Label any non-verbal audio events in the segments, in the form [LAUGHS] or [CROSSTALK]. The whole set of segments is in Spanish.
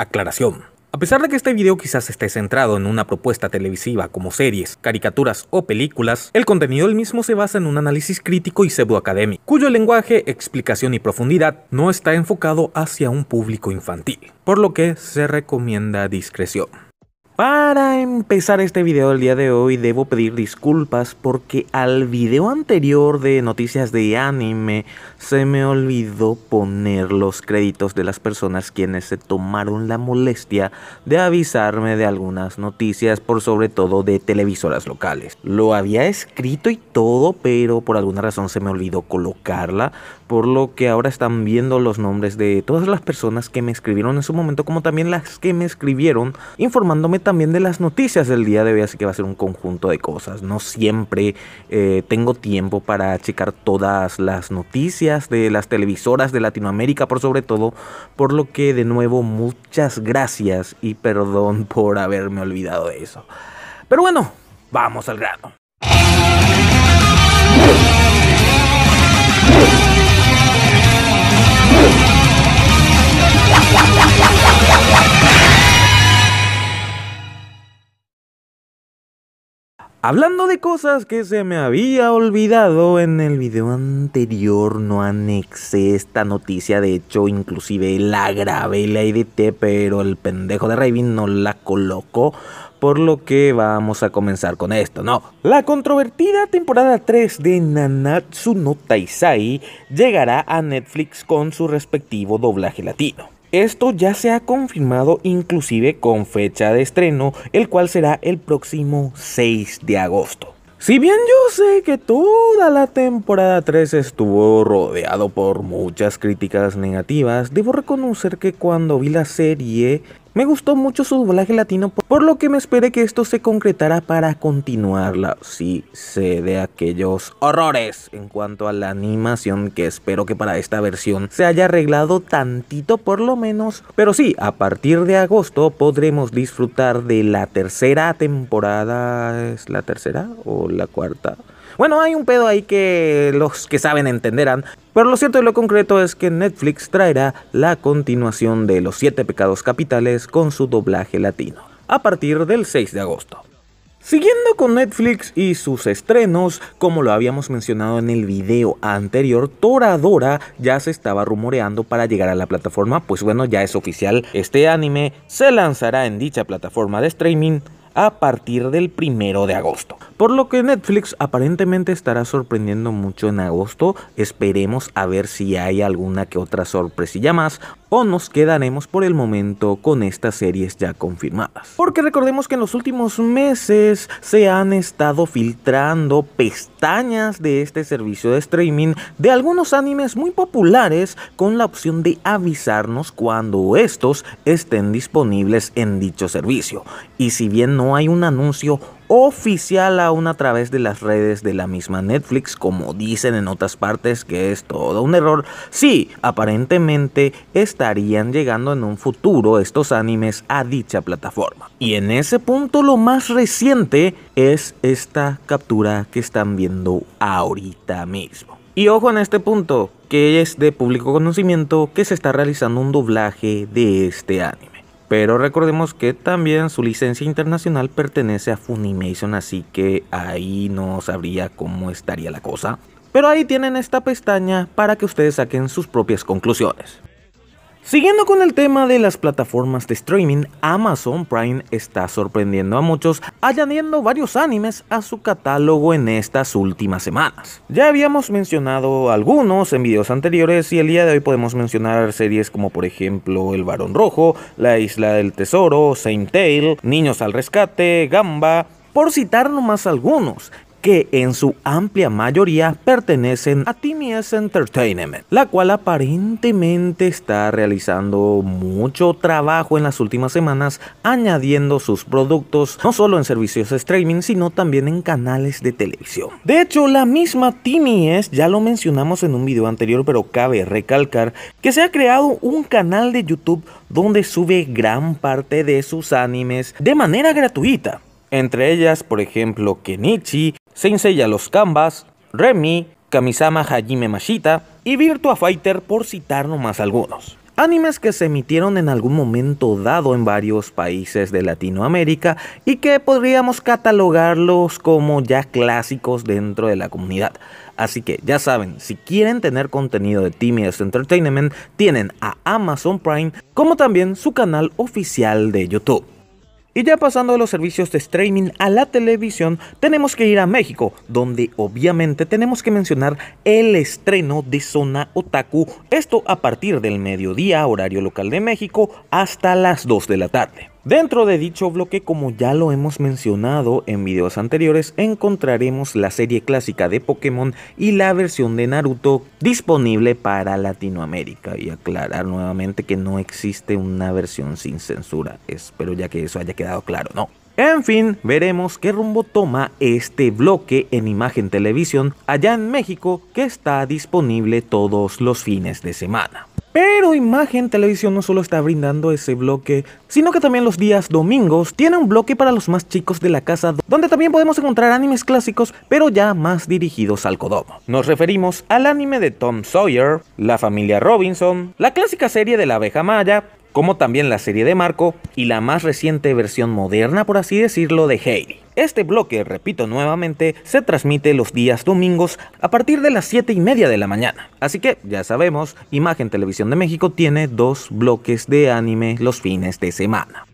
Aclaración. A pesar de que este video quizás esté centrado en una propuesta televisiva como series, caricaturas o películas, el contenido del mismo se basa en un análisis crítico y pseudoacadémico, cuyo lenguaje, explicación y profundidad no está enfocado hacia un público infantil, por lo que se recomienda discreción. Para empezar este video del día de hoy debo pedir disculpas porque al video anterior de noticias de anime se me olvidó poner los créditos de las personas quienes se tomaron la molestia de avisarme de algunas noticias por sobre todo de televisoras locales. Lo había escrito y todo pero por alguna razón se me olvidó colocarla por lo que ahora están viendo los nombres de todas las personas que me escribieron en su momento como también las que me escribieron informándome también también de las noticias del día de hoy, así que va a ser un conjunto de cosas. No siempre eh, tengo tiempo para checar todas las noticias de las televisoras de Latinoamérica, por sobre todo, por lo que de nuevo muchas gracias y perdón [LAUGHS] por haberme olvidado de eso. Pero bueno, vamos al grano. Hablando de cosas que se me había olvidado en el video anterior, no anexé esta noticia, de hecho inclusive la grabé y la edité, pero el pendejo de Raven no la colocó, por lo que vamos a comenzar con esto, ¿no? La controvertida temporada 3 de Nanatsu no Taisai llegará a Netflix con su respectivo doblaje latino. Esto ya se ha confirmado inclusive con fecha de estreno, el cual será el próximo 6 de agosto. Si bien yo sé que toda la temporada 3 estuvo rodeado por muchas críticas negativas, debo reconocer que cuando vi la serie me gustó mucho su doblaje latino, por lo que me esperé que esto se concretara para continuarla. Sí, sé de aquellos horrores en cuanto a la animación que espero que para esta versión se haya arreglado tantito por lo menos. Pero sí, a partir de agosto podremos disfrutar de la tercera temporada. ¿Es la tercera o la cuarta? Bueno, hay un pedo ahí que los que saben entenderán. Pero lo cierto y lo concreto es que Netflix traerá la continuación de Los siete pecados capitales con su doblaje latino, a partir del 6 de agosto. Siguiendo con Netflix y sus estrenos, como lo habíamos mencionado en el video anterior, Toradora ya se estaba rumoreando para llegar a la plataforma, pues bueno, ya es oficial, este anime se lanzará en dicha plataforma de streaming a partir del primero de agosto. Por lo que Netflix aparentemente estará sorprendiendo mucho en agosto. Esperemos a ver si hay alguna que otra sorpresilla más o nos quedaremos por el momento con estas series ya confirmadas. Porque recordemos que en los últimos meses se han estado filtrando pestañas de este servicio de streaming de algunos animes muy populares con la opción de avisarnos cuando estos estén disponibles en dicho servicio. Y si bien no hay un anuncio oficial aún a través de las redes de la misma Netflix, como dicen en otras partes que es todo un error. Sí, aparentemente estarían llegando en un futuro estos animes a dicha plataforma. Y en ese punto lo más reciente es esta captura que están viendo ahorita mismo. Y ojo en este punto, que es de público conocimiento que se está realizando un doblaje de este anime. Pero recordemos que también su licencia internacional pertenece a Funimation, así que ahí no sabría cómo estaría la cosa. Pero ahí tienen esta pestaña para que ustedes saquen sus propias conclusiones. Siguiendo con el tema de las plataformas de streaming, Amazon Prime está sorprendiendo a muchos añadiendo varios animes a su catálogo en estas últimas semanas. Ya habíamos mencionado algunos en videos anteriores y el día de hoy podemos mencionar series como por ejemplo El Barón Rojo, La Isla del Tesoro, Saint Tail, Niños al Rescate, Gamba, por citar nomás algunos, que en su amplia mayoría pertenecen a TMS Entertainment, la cual aparentemente está realizando mucho trabajo en las últimas semanas, añadiendo sus productos no solo en servicios de streaming, sino también en canales de televisión. De hecho, la misma TMS, ya lo mencionamos en un video anterior, pero cabe recalcar que se ha creado un canal de YouTube donde sube gran parte de sus animes de manera gratuita entre ellas por ejemplo Kenichi, Sensei a los Canvas, Remy, Kamisama Hajime Mashita y Virtua Fighter por citar nomás algunos. Animes que se emitieron en algún momento dado en varios países de Latinoamérica y que podríamos catalogarlos como ya clásicos dentro de la comunidad. Así que ya saben, si quieren tener contenido de Timmy's Entertainment, tienen a Amazon Prime como también su canal oficial de YouTube. Y ya pasando de los servicios de streaming a la televisión, tenemos que ir a México, donde obviamente tenemos que mencionar el estreno de Zona Otaku, esto a partir del mediodía, horario local de México, hasta las 2 de la tarde. Dentro de dicho bloque, como ya lo hemos mencionado en videos anteriores, encontraremos la serie clásica de Pokémon y la versión de Naruto disponible para Latinoamérica. Y aclarar nuevamente que no existe una versión sin censura. Espero ya que eso haya quedado claro, ¿no? En fin, veremos qué rumbo toma este bloque en Imagen Televisión allá en México que está disponible todos los fines de semana. Pero Imagen Televisión no solo está brindando ese bloque, sino que también los días domingos tiene un bloque para los más chicos de la casa, donde también podemos encontrar animes clásicos, pero ya más dirigidos al Kodomo. Nos referimos al anime de Tom Sawyer, la familia Robinson, la clásica serie de la abeja maya, como también la serie de Marco y la más reciente versión moderna, por así decirlo, de Heidi. Este bloque, repito nuevamente, se transmite los días domingos a partir de las 7 y media de la mañana. Así que, ya sabemos, Imagen Televisión de México tiene dos bloques de anime los fines de semana.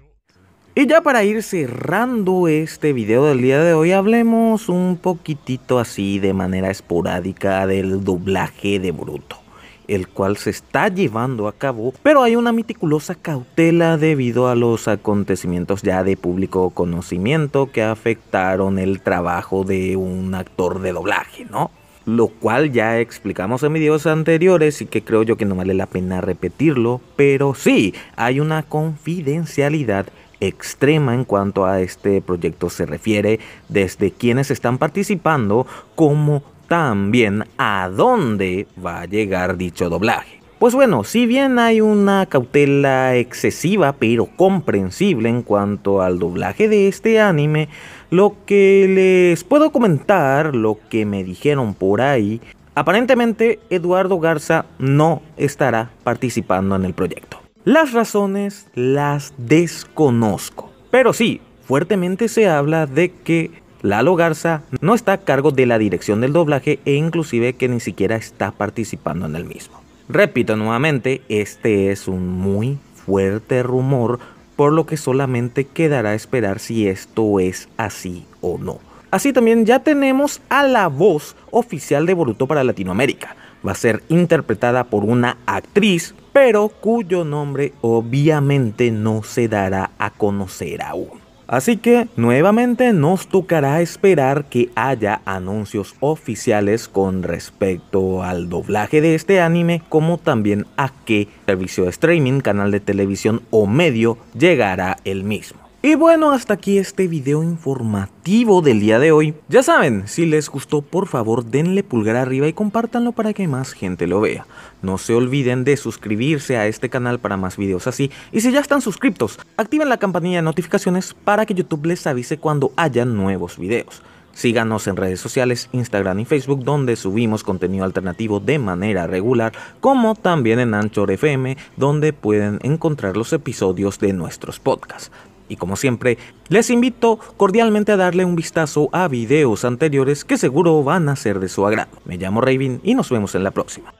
Y ya para ir cerrando este video del día de hoy, hablemos un poquitito así de manera esporádica del doblaje de Bruto el cual se está llevando a cabo, pero hay una meticulosa cautela debido a los acontecimientos ya de público conocimiento que afectaron el trabajo de un actor de doblaje, ¿no? Lo cual ya explicamos en videos anteriores y que creo yo que no vale la pena repetirlo, pero sí, hay una confidencialidad extrema en cuanto a este proyecto se refiere, desde quienes están participando, como también a dónde va a llegar dicho doblaje. Pues bueno, si bien hay una cautela excesiva pero comprensible en cuanto al doblaje de este anime, lo que les puedo comentar, lo que me dijeron por ahí, aparentemente Eduardo Garza no estará participando en el proyecto. Las razones las desconozco, pero sí, fuertemente se habla de que Lalo Garza no está a cargo de la dirección del doblaje e inclusive que ni siquiera está participando en el mismo. Repito nuevamente, este es un muy fuerte rumor, por lo que solamente quedará esperar si esto es así o no. Así también ya tenemos a la voz oficial de Boruto para Latinoamérica. Va a ser interpretada por una actriz, pero cuyo nombre obviamente no se dará a conocer aún. Así que nuevamente nos tocará esperar que haya anuncios oficiales con respecto al doblaje de este anime como también a qué servicio de streaming, canal de televisión o medio llegará el mismo. Y bueno, hasta aquí este video informativo del día de hoy. Ya saben, si les gustó por favor denle pulgar arriba y compártanlo para que más gente lo vea. No se olviden de suscribirse a este canal para más videos así. Y si ya están suscriptos, activen la campanilla de notificaciones para que YouTube les avise cuando haya nuevos videos. Síganos en redes sociales, Instagram y Facebook, donde subimos contenido alternativo de manera regular, como también en Anchor FM, donde pueden encontrar los episodios de nuestros podcasts. Y como siempre, les invito cordialmente a darle un vistazo a videos anteriores que seguro van a ser de su agrado. Me llamo Raven y nos vemos en la próxima.